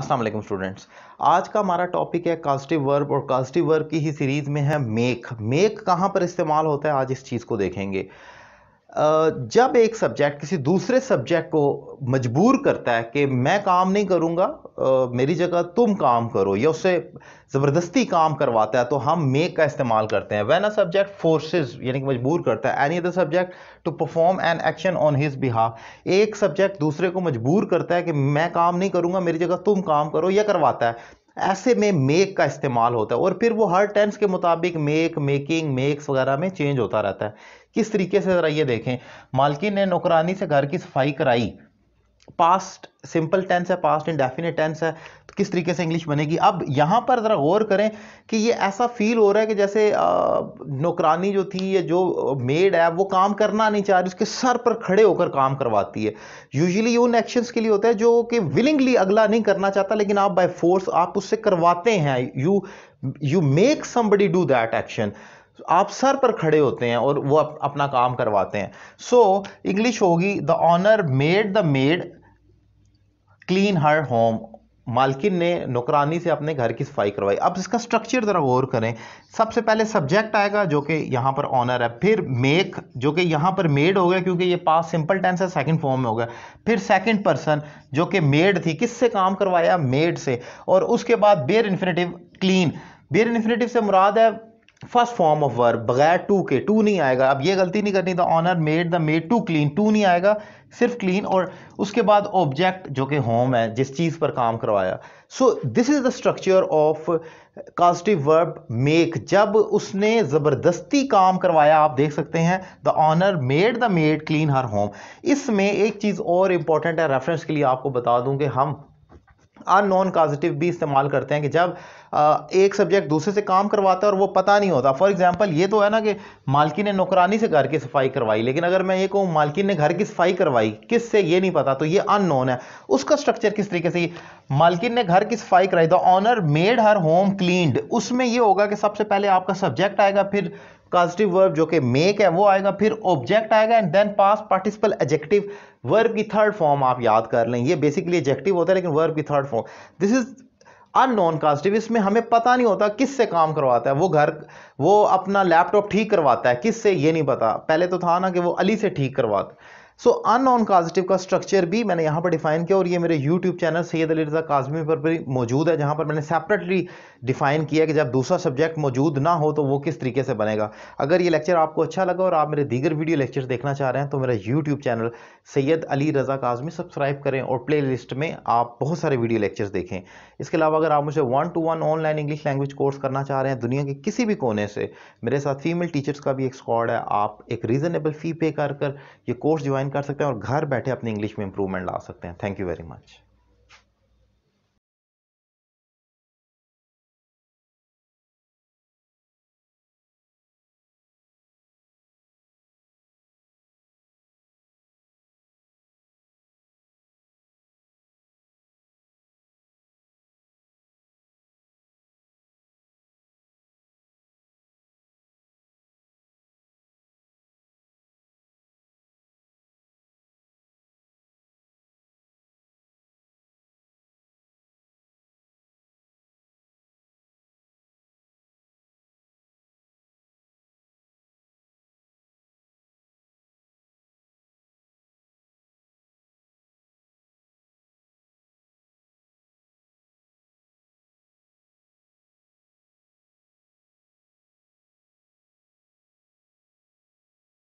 Aslam students आज का हमारा टॉपिक है कास्टिव वर्ब और कास्टिव वर्ब की ही सीरीज़ में है मेक मेक कहाँ पर इस्तेमाल होता है आज इस चीज़ को देखेंगे जब एक सब्जेक्ट किसी दूसरे सब्जेक्ट को मजबूर करता है कि मैं काम नहीं करूँगा मेरी जगह तुम काम करो या उससे ज़बरदस्ती काम करवाता है तो हम मेक का इस्तेमाल करते हैं वैन अ सब्जेक्ट फोर्सेस यानी कि मजबूर करता है any other subject to perform an action on his behalf एक सब्जेक्ट दूसरे को मजबूर करता है कि मैं काम नहीं करूँगा मेरी जगह तुम काम करो या करवाता है ऐसे में मेक का इस्तेमाल होता है और फिर वो हर टेंस के मुताबिक मेक मेकिंग मेक्स वगैरह में चेंज होता रहता है किस तरीके से ज़रा ये देखें मालकिन ने नौकरानी से घर की सफाई कराई पास्ट सिंपल टेंस है पास्ट डेफिनेट टेंस है तो किस तरीके से इंग्लिश बनेगी अब यहाँ पर ज़रा गौर करें कि ये ऐसा फील हो रहा है कि जैसे नौकरानी जो थी या जो मेड है वो काम करना नहीं चाह रही उसके सर पर खड़े होकर काम करवाती है यूजुअली ये उन एक्शंस के लिए होता है जो कि विलिंगली अगला नहीं करना चाहता लेकिन आप बाय फोर्स आप उससे करवाते हैं you you make somebody do that action आप सर पर खड़े होते हैं और वो अप, अपना काम करवाते हैं सो so, इंग्लिश होगी the owner made the maid clean her home मालकिन ने नौकरानी से अपने घर की सफाई करवाई अब इसका स्ट्रक्चर ज़रा गौर करें सबसे पहले सब्जेक्ट आएगा जो कि यहाँ पर ऑनर है फिर मेक जो कि यहाँ पर मेड हो गया क्योंकि ये पास सिंपल टेंस है सेकंड फॉर्म में हो गया फिर सेकंड पर्सन जो कि मेड थी किससे काम करवाया मेड से और उसके बाद बेर इन्फिनेटिव क्लीन बेर इन्फिनेटिव से मुराद है फर्स्ट फॉर्म ऑफ वर्ब बगैर टू के टू नहीं आएगा अब ये गलती नहीं करनी the owner made the maid to clean to नहीं आएगा सिर्फ क्लीन और उसके बाद ऑब्जेक्ट जो कि होम है जिस चीज़ पर काम करवाया so this is the structure of causative verb make जब उसने ज़बरदस्ती काम करवाया आप देख सकते हैं the owner made the maid clean her home इसमें एक चीज़ और इंपॉर्टेंट है रेफरेंस के लिए आपको बता दूं कि हम अन नॉन काजिटिव भी इस्तेमाल करते हैं कि जब एक सब्जेक्ट दूसरे से काम करवाता है और वो पता नहीं होता फॉर एग्जाम्पल ये तो है ना कि मालकिन ने नौकरानी से घर की सफाई करवाई लेकिन अगर मैं ये कहूँ मालकिन ने घर की सफाई करवाई किस से ये नहीं पता तो ये अननोन है उसका स्ट्रक्चर किस तरीके से मालकिन ने घर की सफाई कराई the owner made her home cleaned उसमें ये होगा कि सबसे पहले आपका सब्जेक्ट आएगा फिर पॉजिटिव वर्ब जो कि मेक है वो आएगा फिर ऑब्जेक्ट आएगा and then past participle adjective verb की थर्ड फॉर्म आप याद कर लें ये बेसिकली एजेक्टिव होता है लेकिन वर्ब की third form this is unknown causative इसमें हमें पता नहीं होता किससे काम करवाता है वो घर वो अपना लैपटॉप ठीक करवाता है किससे ये नहीं पता पहले तो था ना कि वो अली से ठीक करवाता सो अननॉन पॉजिटिव का स्ट्रक्चर भी मैंने यहाँ पर डिफाइन किया और ये मेरे यूट्यूब चैनल सैद अली रजा काजमी पर भी मौजूद है जहाँ पर मैंने सेपरेटली डिफाइन किया कि जब दूसरा सब्जेक्ट मौजूद ना हो तो वो किस तरीके से बनेगा अगर ये लेक्चर आपको अच्छा लगा और आप मेरे दीगर वीडियो लेक्चर देखना चाह रहे हैं तो मेरा YouTube channel Syed Ali Raza Kazmi subscribe करें और प्ले लिस्ट में आप बहुत सारे वीडियो लेक्चर्स देखें इसके अलावा अगर आप मुझे one to one online English language course करना चाह रहे हैं दुनिया के किसी भी कोने से मेरे साथ फीमेल टीचर्स का भी एक स्कॉड है आप एक रीज़नेबल फ़ी पे कर ये कोर्स ज्वाइन ज्वाइन कर सकते हैं और घर बैठे अपनी इंग्लिश में इंप्रूवमेंट ला सकते हैं थैंक यू वेरी मच